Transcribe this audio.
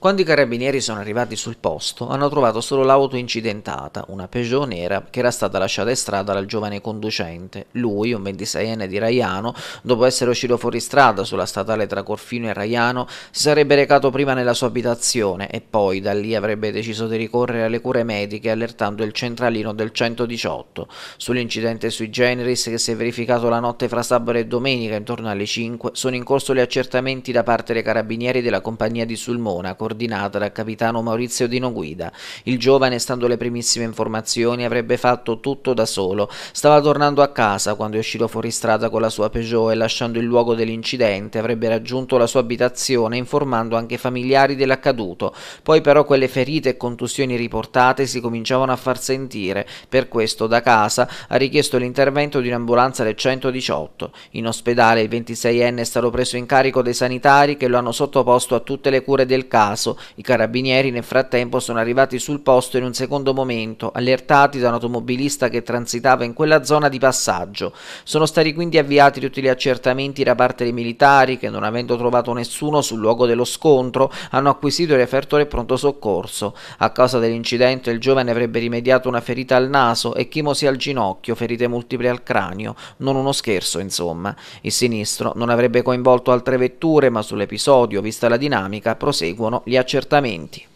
Quando i carabinieri sono arrivati sul posto, hanno trovato solo l'auto incidentata, una Peugeot nera, che era stata lasciata in strada dal giovane conducente. Lui, un 26enne di Raiano, dopo essere uscito fuori strada sulla statale tra Corfino e Raiano, si sarebbe recato prima nella sua abitazione e poi da lì avrebbe deciso di ricorrere alle cure mediche allertando il centralino del 118. Sull'incidente sui generis che si è verificato la notte fra sabato e domenica intorno alle 5, sono in corso gli accertamenti da parte dei carabinieri della compagnia di Sulmona, ordinata dal capitano Maurizio Dino Guida. Il giovane, stando alle primissime informazioni, avrebbe fatto tutto da solo. Stava tornando a casa quando è uscito fuori strada con la sua Peugeot e lasciando il luogo dell'incidente avrebbe raggiunto la sua abitazione informando anche i familiari dell'accaduto. Poi però quelle ferite e contusioni riportate si cominciavano a far sentire. Per questo da casa ha richiesto l'intervento di un'ambulanza del 118. In ospedale il 26enne è stato preso in carico dai sanitari che lo hanno sottoposto a tutte le cure del caso caso. I carabinieri nel frattempo sono arrivati sul posto in un secondo momento, allertati da un automobilista che transitava in quella zona di passaggio. Sono stati quindi avviati tutti gli accertamenti da parte dei militari che, non avendo trovato nessuno sul luogo dello scontro, hanno acquisito il refertore pronto soccorso. A causa dell'incidente il giovane avrebbe rimediato una ferita al naso e chimosi al ginocchio, ferite multiple al cranio. Non uno scherzo, insomma. Il sinistro non avrebbe coinvolto altre vetture, ma sull'episodio, vista la dinamica, proseguono gli gli accertamenti